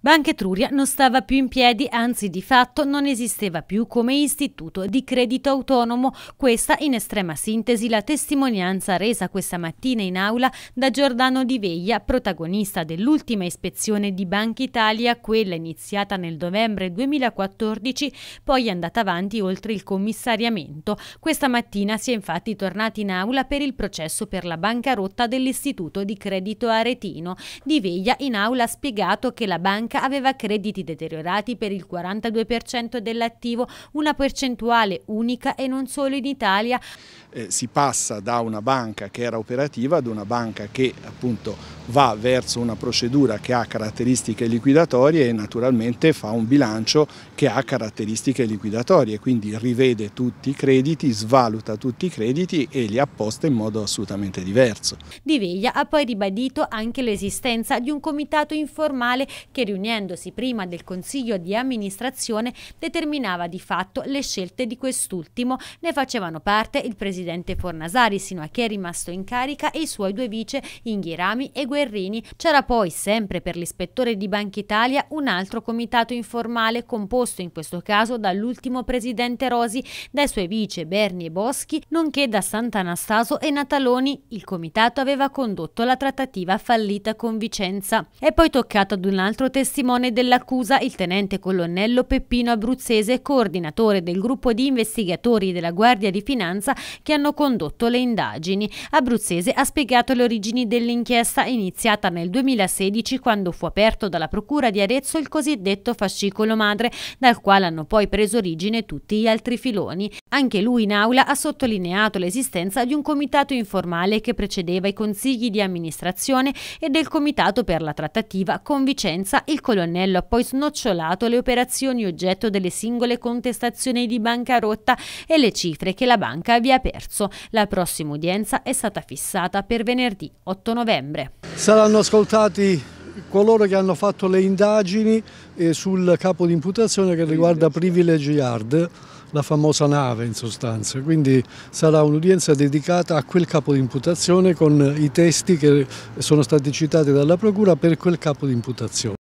Banca Etruria non stava più in piedi, anzi di fatto non esisteva più come istituto di credito autonomo. Questa in estrema sintesi la testimonianza resa questa mattina in aula da Giordano Di Veglia, protagonista dell'ultima ispezione di Banca Italia, quella iniziata nel novembre 2014, poi andata avanti oltre il commissariamento. Questa mattina si è infatti tornati in aula per il processo per la bancarotta dell'istituto di credito aretino. Di Veglia in aula ha spiegato che la banca banca aveva crediti deteriorati per il 42% dell'attivo, una percentuale unica e non solo in Italia. Eh, si passa da una banca che era operativa ad una banca che appunto va verso una procedura che ha caratteristiche liquidatorie e naturalmente fa un bilancio che ha caratteristiche liquidatorie, quindi rivede tutti i crediti, svaluta tutti i crediti e li apposta in modo assolutamente diverso. Di Veglia ha poi ribadito anche l'esistenza di un comitato informale che riunisce riunendosi prima del Consiglio di amministrazione, determinava di fatto le scelte di quest'ultimo. Ne facevano parte il presidente Fornasari, sino a che è rimasto in carica, e i suoi due vice Inghirami e Guerrini. C'era poi, sempre per l'ispettore di Banca Italia, un altro comitato informale composto in questo caso dall'ultimo presidente Rosi, dai suoi vice Berni e Boschi, nonché da Sant'Anastaso e Nataloni. Il comitato aveva condotto la trattativa fallita con Vicenza. È poi toccato ad un altro testimone testimone dell'accusa il tenente colonnello Peppino Abruzzese, coordinatore del gruppo di investigatori della Guardia di Finanza che hanno condotto le indagini. Abruzzese ha spiegato le origini dell'inchiesta iniziata nel 2016 quando fu aperto dalla Procura di Arezzo il cosiddetto fascicolo madre, dal quale hanno poi preso origine tutti gli altri filoni. Anche lui in aula ha sottolineato l'esistenza di un comitato informale che precedeva i consigli di amministrazione e del comitato per la trattativa con Vicenza, il il colonnello ha poi snocciolato le operazioni oggetto delle singole contestazioni di bancarotta e le cifre che la banca aveva perso. La prossima udienza è stata fissata per venerdì 8 novembre. Saranno ascoltati coloro che hanno fatto le indagini eh, sul capo di imputazione che riguarda Privilege Yard, la famosa nave in sostanza, quindi sarà un'udienza dedicata a quel capo di imputazione con i testi che sono stati citati dalla Procura per quel capo di imputazione.